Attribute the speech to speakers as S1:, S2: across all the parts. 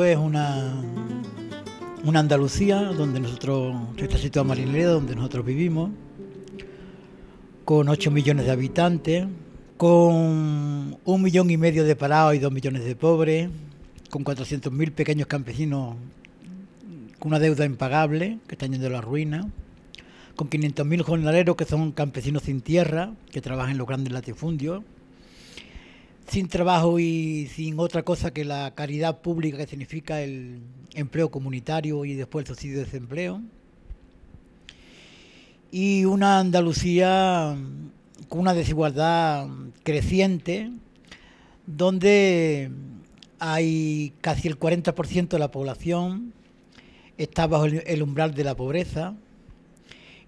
S1: es una, Andalucía donde nosotros, está donde nosotros vivimos, con 8 millones de habitantes, con un millón y medio de parados y dos millones de pobres, con 400.000 pequeños campesinos con una deuda impagable que está yendo a la ruina, con 500.000 jornaleros que son campesinos sin tierra, que trabajan en los grandes latifundios, sin trabajo y sin otra cosa que la caridad pública que significa el empleo comunitario y después el subsidio de desempleo. Y una Andalucía con una desigualdad creciente, donde hay casi el 40% de la población está bajo el, umbral de la pobreza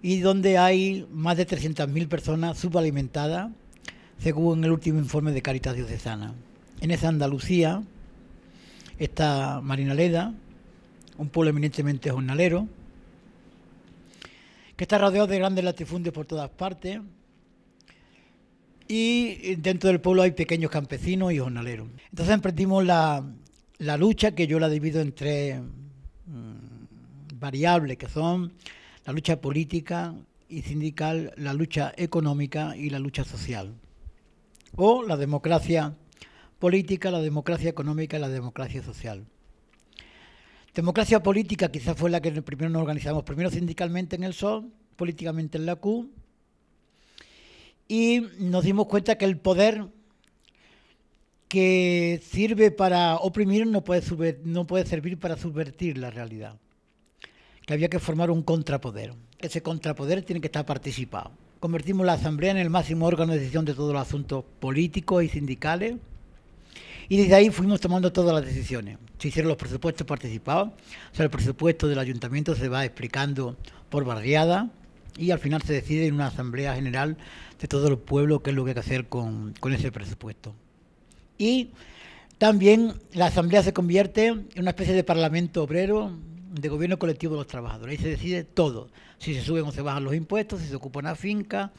S1: y donde hay más de 300.000 personas subalimentadas según el último informe de Caritas Diocesana. En esa Andalucía está Marinaleda, un pueblo eminentemente jornalero, que está rodeado de grandes latifundios por todas partes, y dentro del pueblo hay pequeños campesinos y jornaleros. Entonces emprendimos la, lucha, que yo la divido en tres mm, variables, que son la lucha política y sindical, la lucha económica y la lucha social o la democracia política, la democracia económica y la democracia social. Democracia política quizás fue la que primero nos organizamos, primero sindicalmente en el Sol, e, políticamente en la CU, y nos dimos cuenta que el poder que sirve para oprimir no puede, no puede servir para subvertir la realidad, que había que formar un contrapoder, ese contrapoder tiene que estar participado convertimos la Asamblea en el máximo órgano de decisión de todos los asuntos políticos y sindicales. ¿eh? Y desde ahí fuimos tomando todas las decisiones. Se hicieron los presupuestos participados, o sea, el presupuesto del ayuntamiento se va explicando por barriada y al final se decide en una asamblea general de todo el pueblo qué es lo que hay que hacer con, con ese presupuesto. Y también la asamblea se convierte en una especie de parlamento obrero, de gobierno colectivo de los trabajadores. Ahí se decide todo, si se suben o se bajan los impuestos, si se ocupa una finca,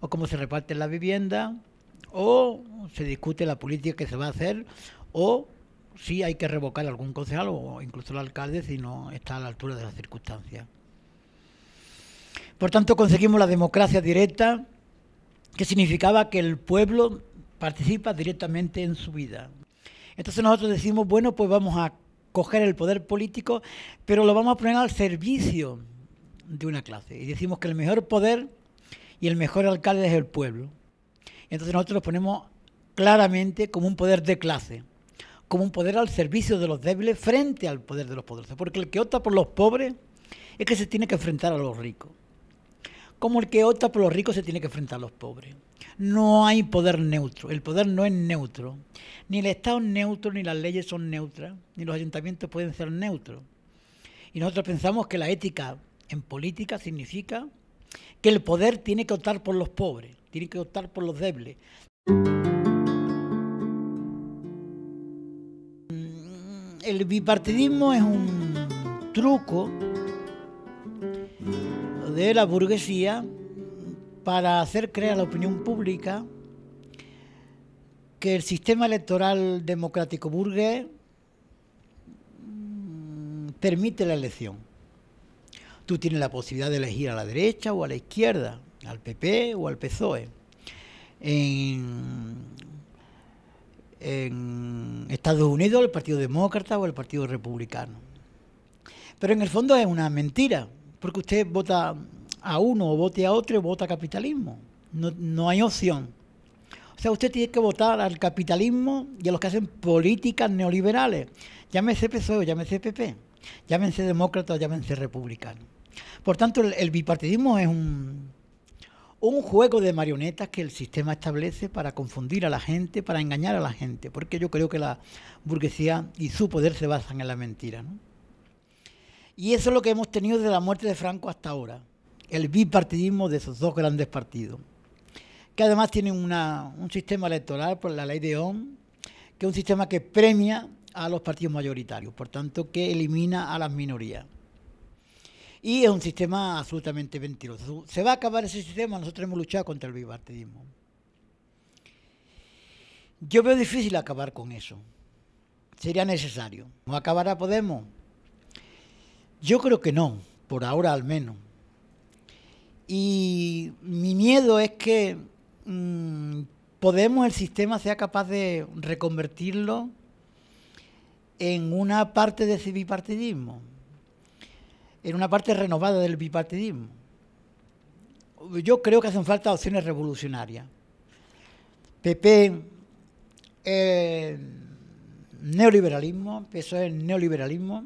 S1: o cómo se reparte la vivienda, o se discute la política que se va a hacer, o si hay que revocar algún concejal o incluso el alcalde si no está a la altura de las circunstancias. Por tanto, conseguimos la democracia directa, que significaba que el pueblo participa directamente en su vida. Entonces nosotros decimos, bueno, pues vamos a coger el poder político, pero lo vamos a poner al servicio de una clase. Y decimos que el mejor poder y el mejor alcalde es el pueblo. Entonces nosotros lo ponemos claramente como un poder de clase, como un poder al servicio de los débiles frente al poder de los poderosos. Porque el que opta por los pobres es que se tiene que enfrentar a los ricos como el que opta por los ricos se tiene que enfrentar a los pobres. No hay poder neutro, el poder no es neutro, ni el Estado es neutro, ni las leyes son neutras, ni los ayuntamientos pueden ser neutros. Y nosotros pensamos que la ética en política significa que el poder tiene que optar por los pobres, tiene que optar por los débiles. El bipartidismo es un truco de la burguesía para hacer creer a la opinión pública que el sistema electoral democrático burgués mm, permite la elección. Tú tienes la posibilidad de elegir a la derecha o a la izquierda, al PP o al PSOE. En, Estados Unidos, el Partido Demócrata o el Partido Republicano. Pero en el fondo es una mentira, porque usted vota a uno o vote a otro, vota capitalismo. No, hay opción. O sea, usted tiene que votar al capitalismo y a los que hacen políticas neoliberales. Llámese PSOE, llámese PP, llámense demócrata, llámense republicano. Por tanto, el, bipartidismo es un, un juego de marionetas que el sistema establece para confundir a la gente, para engañar a la gente, porque yo creo que la burguesía y su poder se basan en la mentira. ¿no? Y eso es lo que hemos tenido desde la muerte de Franco hasta ahora, el bipartidismo de esos dos grandes partidos, que además tienen un sistema electoral por la ley de ON, que es un sistema que premia a los partidos mayoritarios, por tanto que elimina a las minorías. Y es un sistema absolutamente mentiroso. Se va a acabar ese sistema, nosotros hemos luchado contra el bipartidismo. Yo veo difícil acabar con eso. Sería necesario. ¿No acabará Podemos? Yo creo que no, por ahora al menos. Y mi miedo es que mm, Podemos, el sistema, sea capaz de reconvertirlo en una parte de ese bipartidismo, en una parte renovada del bipartidismo. Yo creo que hacen falta opciones revolucionarias. PP, eh, neoliberalismo, neoliberalismo, PSOE, neoliberalismo.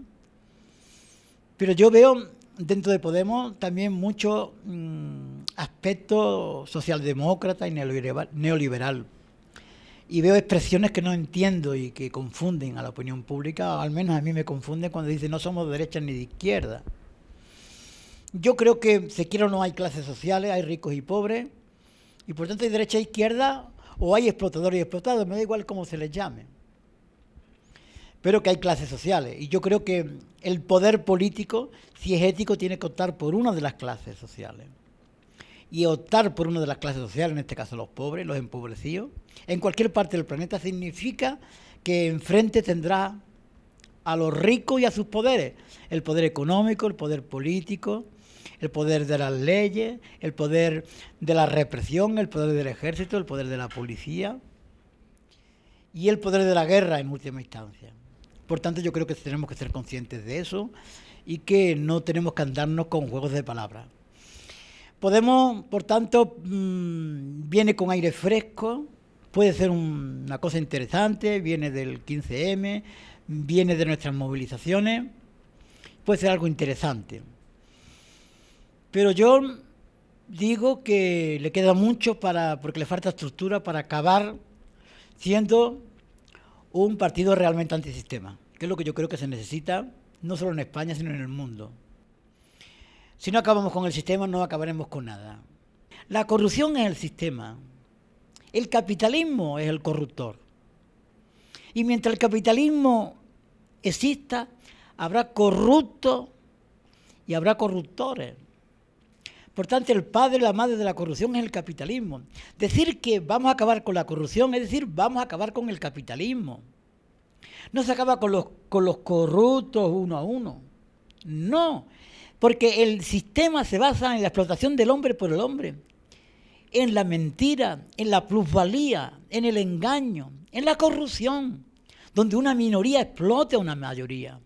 S1: Pero yo veo dentro de Podemos también mucho aspectos mm, aspecto socialdemócrata y neoliberal, Y veo expresiones que no entiendo y que confunden a la opinión pública, al menos a mí me confunden cuando dicen no somos de derecha ni de izquierda. Yo creo que, se quiere o no, hay clases sociales, hay ricos y pobres, y por tanto hay derecha e izquierda, o hay explotadores y explotados, me da igual cómo se les llame pero que hay clases sociales. Y yo creo que el poder político, si es ético, tiene que optar por una de las clases sociales. Y optar por una de las clases sociales, en este caso los pobres, los empobrecidos, en cualquier parte del planeta significa que enfrente tendrá a los ricos y a sus poderes. El poder económico, el poder político, el poder de las leyes, el poder de la represión, el poder del ejército, el poder de la policía y el poder de la guerra en última instancia. Por tanto, yo creo que tenemos que ser conscientes de eso y que no tenemos que andarnos con juegos de palabras. Podemos, por tanto, mm, viene con aire fresco, puede ser una cosa interesante, viene del 15M, viene de nuestras movilizaciones, puede ser algo interesante. Pero yo digo que le queda mucho para, porque le falta estructura para acabar siendo un partido realmente antisistema, que es lo que yo creo que se necesita, no solo en España, sino en el mundo. Si no acabamos con el sistema, no acabaremos con nada. La corrupción es el sistema. El capitalismo es el corruptor. Y mientras el capitalismo exista, habrá corruptos y habrá corruptores. Por el padre, la madre de la corrupción es el capitalismo. Decir que vamos a acabar con la corrupción es decir, vamos a acabar con el capitalismo. No se acaba con los, con los corruptos uno a uno. No, porque el sistema se basa en la explotación del hombre por el hombre, en la mentira, en la plusvalía, en el engaño, en la corrupción, donde una minoría explota a una mayoría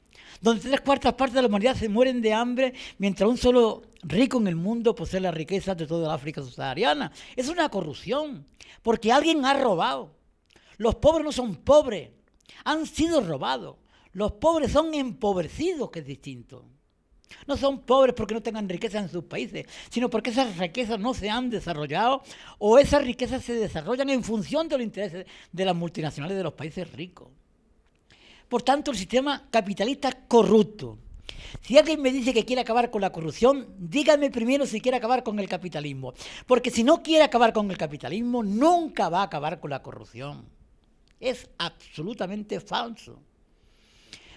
S1: donde tres cuartas partes de la humanidad se mueren de hambre, mientras un solo rico en el mundo posee la riqueza de toda la África subsahariana. Es una corrupción, porque alguien ha robado. Los pobres no son pobres, han sido robados. Los pobres son empobrecidos, que es distinto. No son pobres porque no tengan riqueza en sus países, sino porque esas riquezas no se han desarrollado o esas riquezas se desarrollan en función de los intereses de las multinacionales de los países ricos por tanto, el sistema capitalista corrupto. Si alguien me dice que quiere acabar con la corrupción, dígame primero si quiere acabar con el capitalismo. Porque si no quiere acabar con el capitalismo, nunca va a acabar con la corrupción. Es absolutamente falso.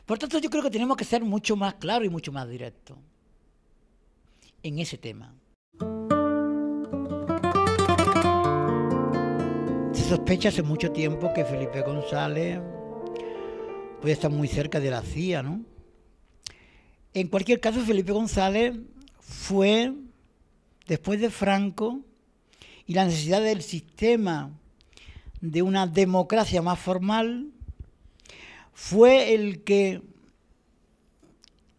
S1: Por tanto, yo creo que tenemos que ser mucho más claros y mucho más directos en ese tema. Se sospecha hace mucho tiempo que Felipe González está muy cerca de la CIA, ¿no? En cualquier caso, Felipe González fue, después de Franco, y la necesidad del sistema de una democracia más formal, fue el que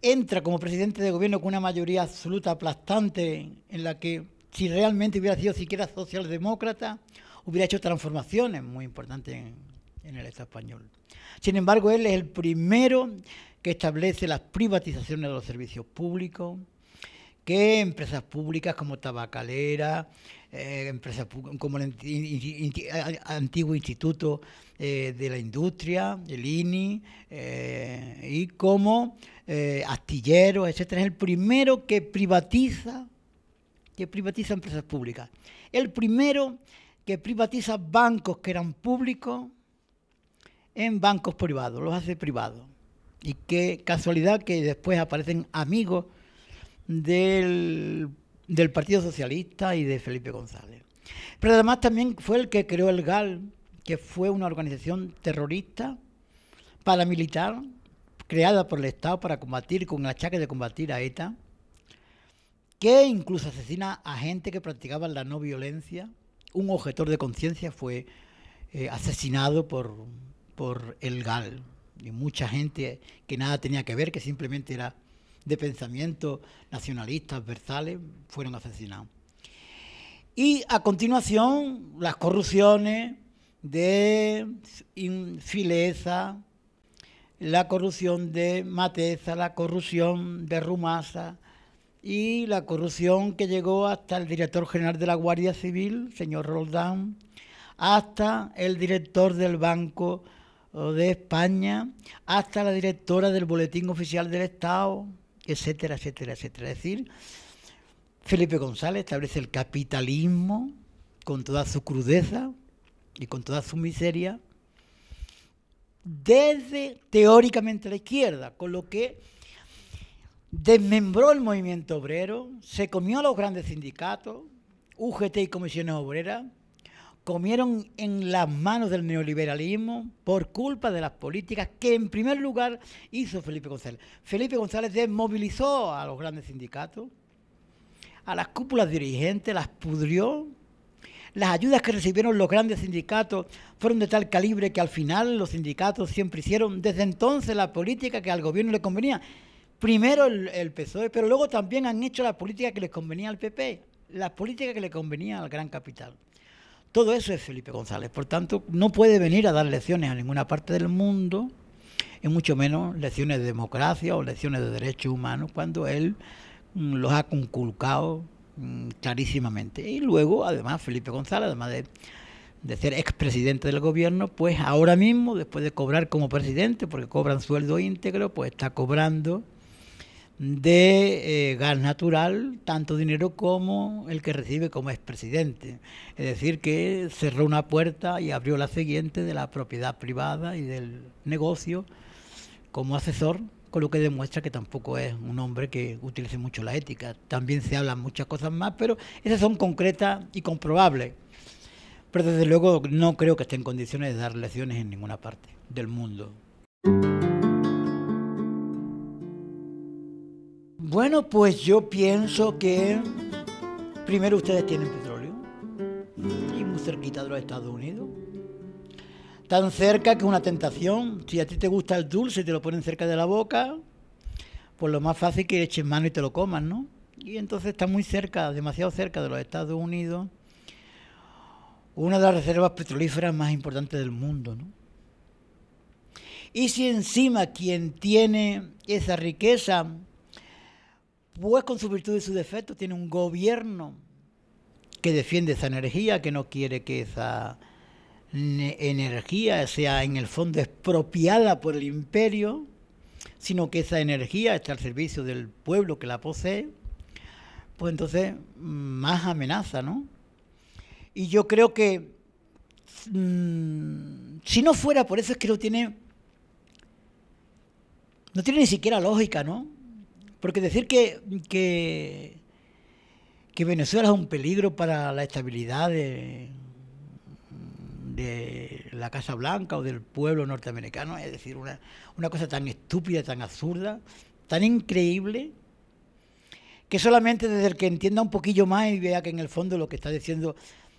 S1: entra como presidente de gobierno con una mayoría absoluta aplastante en la que si realmente hubiera sido siquiera socialdemócrata, hubiera hecho transformaciones muy importantes en en el Estado español. Sin embargo, él es el primero que establece las privatizaciones de los servicios públicos, que empresas públicas como tabacalera, eh, empresas como el antiguo Instituto eh, de la Industria, el INI, eh, y como Astillero, etcétera, es el primero que privatiza, que privatiza empresas públicas. El primero que privatiza bancos que eran públicos en bancos privados, los hace privados. Y qué casualidad que después aparecen amigos del, Partido Socialista y de Felipe González. Pero además también fue el que creó el GAL, que fue una organización terrorista, paramilitar, creada por el Estado para combatir, con el achaque de combatir a ETA, que incluso asesina a gente que practicaba la no violencia. Un objetor de conciencia fue eh, asesinado por por el GAL. Y mucha gente que nada tenía que ver, que simplemente era de pensamiento nacionalista, versales... fueron asesinados. Y a continuación, las corrupciones de Infileza... la corrupción de Mateza, la corrupción de Rumasa y la corrupción que llegó hasta el director general de la Guardia Civil, señor Roldán, hasta el director del Banco de España, hasta la directora del Boletín Oficial del Estado, etcétera, etcétera, etcétera. Es decir, Felipe González establece el capitalismo con toda su crudeza y con toda su miseria desde teóricamente la izquierda, con lo que desmembró el movimiento obrero, se comió a los grandes sindicatos, UGT y comisiones obreras, comieron en las manos del neoliberalismo por culpa de las políticas que en primer lugar hizo Felipe González. Felipe González desmovilizó a los grandes sindicatos, a las cúpulas dirigentes, las pudrió. Las ayudas que recibieron los grandes sindicatos fueron de tal calibre que al final los sindicatos siempre hicieron desde entonces la política que al gobierno le convenía. Primero el, PSOE, pero luego también han hecho la política que les convenía al PP, la política que le convenía al gran capital. Todo eso es Felipe González. Por tanto, no puede venir a dar lecciones a ninguna parte del mundo, y mucho menos lecciones de democracia o lecciones de derechos humanos, cuando él mm, los ha conculcado mm, clarísimamente. Y luego, además, Felipe González, además de, de ser expresidente del gobierno, pues ahora mismo, después de cobrar como presidente, porque cobran sueldo íntegro, pues está cobrando de eh, gas natural, tanto dinero como el que recibe como expresidente. Es decir, que cerró una puerta y abrió la siguiente de la propiedad privada y del negocio como asesor, con lo que demuestra que tampoco es un hombre que utilice mucho la ética. También se hablan muchas cosas más, pero esas son concretas y comprobables. Pero desde luego no creo que esté en condiciones de dar lecciones en ninguna parte del mundo. Bueno, pues yo pienso que primero ustedes tienen petróleo y muy cerquita de los Estados Unidos. Tan cerca que una tentación. Si a ti te gusta el dulce y te lo ponen cerca de la boca, pues lo más fácil es que eches mano y te lo comas, ¿no? Y entonces está muy cerca, demasiado cerca de los Estados Unidos, una de las reservas petrolíferas más importantes del mundo, ¿no? Y si encima quien tiene esa riqueza pues con su virtud y su defecto tiene un gobierno que defiende esa energía, que no quiere que esa energía sea en el fondo expropiada por el imperio, sino que esa energía está al servicio del pueblo que la posee, pues entonces más amenaza, ¿no? Y yo creo que mm, si no fuera por eso es que no tiene, no tiene ni siquiera lógica, ¿no? Porque decir que, que, Venezuela es un peligro para la estabilidad de, de la Casa Blanca o del pueblo norteamericano, es decir, una, una cosa tan estúpida, tan absurda, tan increíble, que solamente desde el que entienda un poquillo más y vea que en el fondo lo que está diciendo,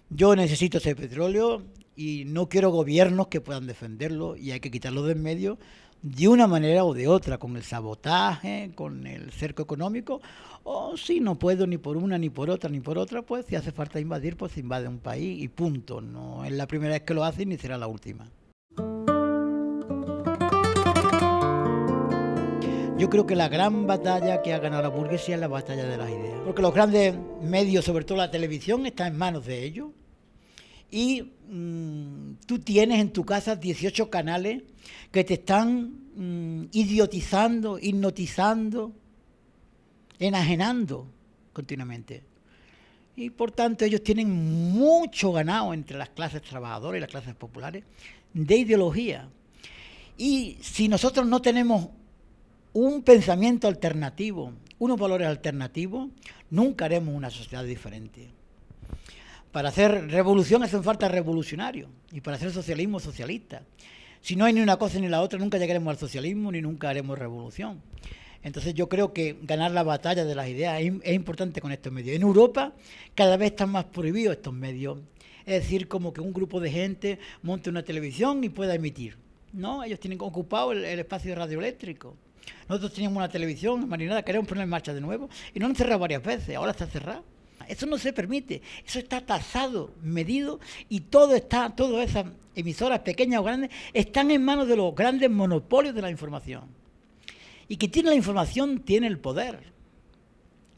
S1: yo necesito ese petróleo, y no quiero gobiernos que puedan defenderlo y hay que quitarlo de en medio de una manera o de otra, con el sabotaje, con el cerco económico, o si no puedo ni por una, ni por otra, ni por otra, pues si hace falta invadir, pues invade un país y punto. No es la primera vez que lo hace ni será la última. Yo creo que la gran batalla que ha ganado la burguesía es la batalla de las ideas, porque los grandes medios, sobre todo la televisión, están en manos de ellos y mm, tú tienes en tu casa 18 canales que te están mm, idiotizando, hipnotizando, enajenando continuamente. Y por tanto ellos tienen mucho ganado entre las clases trabajadoras y las clases populares de ideología. Y si nosotros no tenemos un pensamiento alternativo, unos valores alternativos, nunca haremos una sociedad diferente. Para hacer revolución hacen falta revolucionarios y para hacer socialismo socialista. Si no hay ni una cosa ni la otra, nunca llegaremos al socialismo ni nunca haremos revolución. Entonces yo creo que ganar la batalla de las ideas es importante con estos medios. En Europa cada vez están más prohibidos estos medios. Es decir, como que un grupo de gente monte una televisión y pueda emitir. No, ellos tienen ocupado el, espacio radioeléctrico. Nosotros teníamos una televisión, Marinada, queremos poner en marcha de nuevo, y no han cerrado varias veces, ahora está cerrado. Eso no se permite. Eso está tasado, medido y todo está, todas esas emisoras pequeñas o grandes están en manos de los grandes monopolios de la información. Y que tiene la información tiene el poder.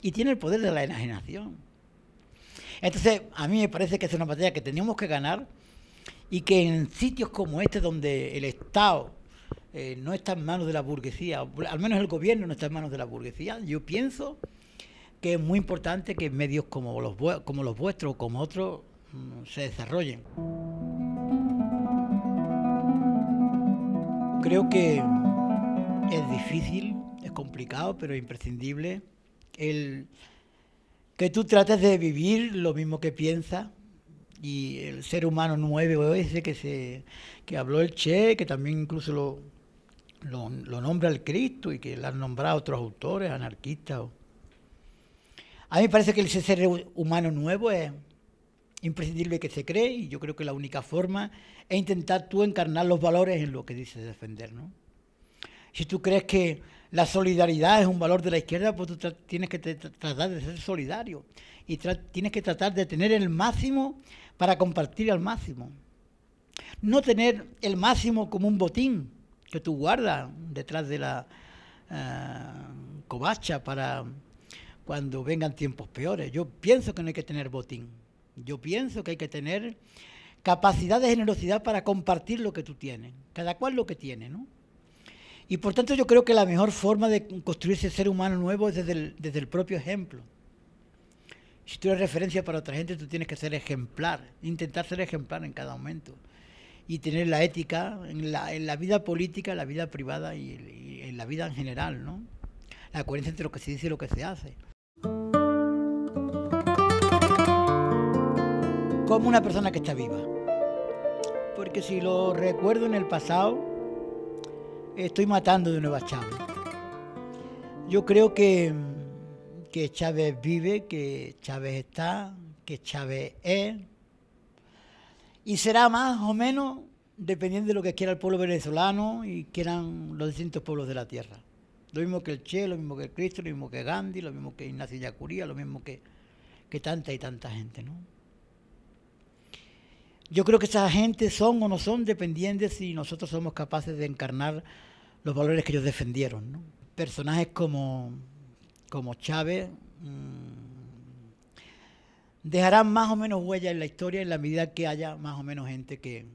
S1: Y tiene el poder de la enajenación. Entonces, a mí me parece que es una batalla que tenemos que ganar y que en sitios como este donde el Estado eh, no está en manos de la burguesía, al menos el gobierno no está en manos de la burguesía, yo pienso que es muy importante que medios como los, como los vuestros, como otros, mm, se desarrollen. Creo que es difícil, es complicado, pero es imprescindible que tú trates de vivir lo mismo que piensas y el ser humano o ese que se habló el Che, que también incluso lo, lo, nombra el Cristo y que lo han nombrado otros autores, anarquistas o, a mí me parece que el ser humano nuevo es imprescindible que se cree y yo creo que la única forma es intentar tú encarnar los valores en lo que dices defender. Si tú crees que la solidaridad es un valor de la izquierda, pues tú tienes que tratar de ser solidario y tienes que tratar de tener el máximo para compartir al máximo. No tener el máximo como un botín que tú guardas detrás de la eh, cobacha para cuando vengan tiempos peores. Yo pienso que no hay que tener botín. Yo pienso que hay que tener capacidad de generosidad para compartir lo que tú tienes, cada cual lo que tiene, ¿no? Y por tanto yo creo que la mejor forma de construirse ser humano nuevo es desde el, propio ejemplo. Si tú eres referencia para otra gente, tú tienes que ser ejemplar, intentar ser ejemplar en cada momento. Y tener la ética en la, vida política, la vida privada y, y en la vida en general, ¿no? La coherencia entre lo que se dice y lo que se hace. como una persona que está viva. Porque si lo recuerdo en el pasado, estoy matando de nuevo a Chávez. Yo creo que, que Chávez vive, que Chávez está, que Chávez es. Y será más o menos dependiendo de lo que quiera el pueblo venezolano y quieran los distintos pueblos de la tierra. Lo mismo que el Che, lo mismo que el Cristo, lo mismo que Gandhi, lo mismo que Ignacio Yacuría, lo mismo que, que tanta y tanta gente, ¿no? Yo creo que esa gente son o no son dependientes si nosotros somos capaces de encarnar los valores que ellos defendieron. Personajes como, como Chávez mm, dejarán más o menos huella en la historia en la medida que haya más o menos gente que,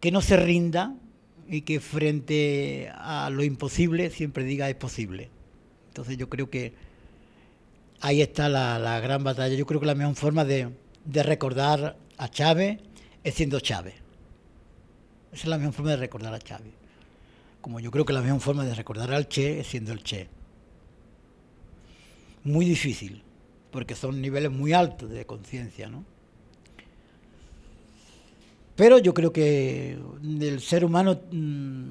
S1: que no se rinda y que frente a lo imposible siempre diga es posible. Entonces yo creo que ahí está la gran batalla. Yo creo que la mejor forma de de recordar a Chávez es siendo Chávez. Esa es la misma forma de recordar a Chávez. Como yo creo que la misma forma de recordar al Che es siendo el Che. Muy difícil, porque son niveles muy altos de conciencia, ¿no? Pero yo creo que el ser humano mm,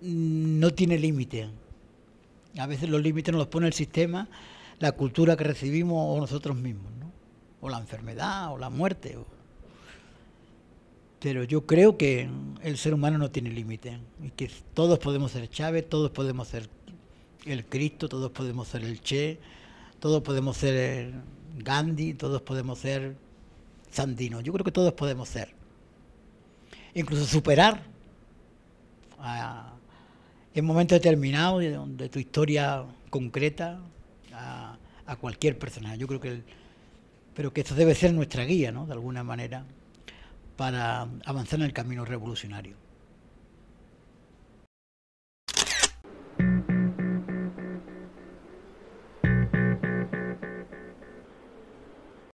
S1: no tiene límite. A veces los límites nos los pone el sistema la cultura que recibimos o nosotros mismos, o la enfermedad o la muerte. Pero yo creo que el ser humano no tiene límite y que todos podemos ser Chávez, todos podemos ser el Cristo, todos podemos ser el Che, todos podemos ser Gandhi, todos podemos ser Sandino. Yo creo que todos podemos ser. Incluso superar en momentos determinados de tu historia concreta a, cualquier persona, Yo creo que pero que esto debe ser nuestra guía, ¿no? De alguna manera para avanzar en el camino revolucionario.